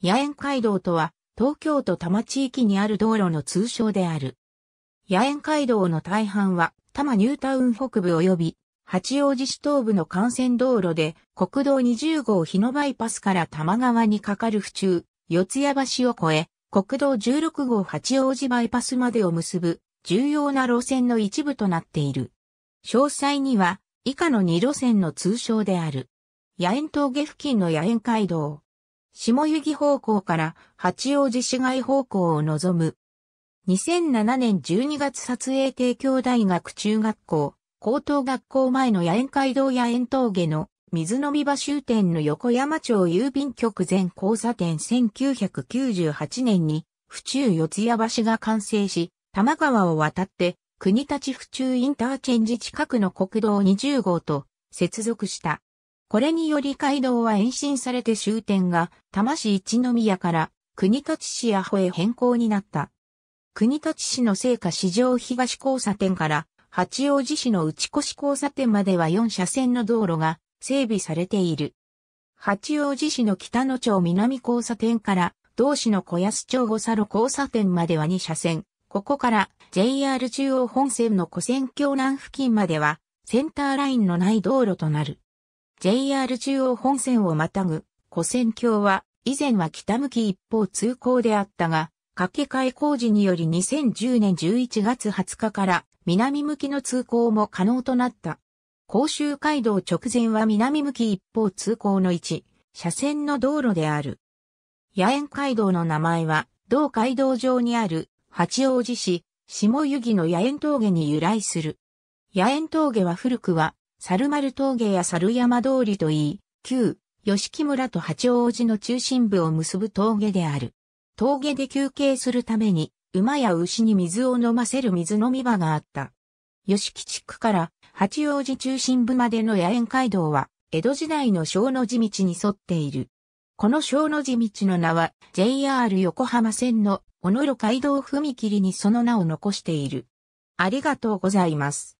野縁街道とは、東京都多摩地域にある道路の通称である。野縁街道の大半は、多摩ニュータウン北部及び、八王子市東部の幹線道路で、国道20号日野バイパスから多摩川に架かる府中、四谷橋を越え、国道16号八王子バイパスまでを結ぶ、重要な路線の一部となっている。詳細には、以下の2路線の通称である。野縁峠付近の野縁街道。下湯木方向から八王子市街方向を望む。2007年12月撮影帝京大学中学校、高等学校前の野園街道野園峠の水飲み場終点の横山町郵便局前交差点1998年に府中四谷橋が完成し、多摩川を渡って国立府中インターチェンジ近くの国道20号と接続した。これにより街道は延伸されて終点が多摩市一宮から国地市阿保へ変更になった。国地市の聖火市場東交差点から八王子市の内越交差点までは4車線の道路が整備されている。八王子市の北野町南交差点から同市の小安町五佐路交差点までは2車線。ここから JR 中央本線の古線橋南付近まではセンターラインのない道路となる。JR 中央本線をまたぐ、古線橋は、以前は北向き一方通行であったが、掛け替え工事により2010年11月20日から南向きの通行も可能となった。甲州街道直前は南向き一方通行の置、車線の道路である。野縁街道の名前は、同街道上にある八王子市下湯木の野縁峠に由来する。野縁峠は古くは猿丸峠や猿山通りといい、旧、吉木村と八王子の中心部を結ぶ峠である。峠で休憩するために、馬や牛に水を飲ませる水飲み場があった。吉木地区から八王子中心部までの野縁街道は、江戸時代の小の字道に沿っている。この小の字道の名は、JR 横浜線の小野路街道踏切にその名を残している。ありがとうございます。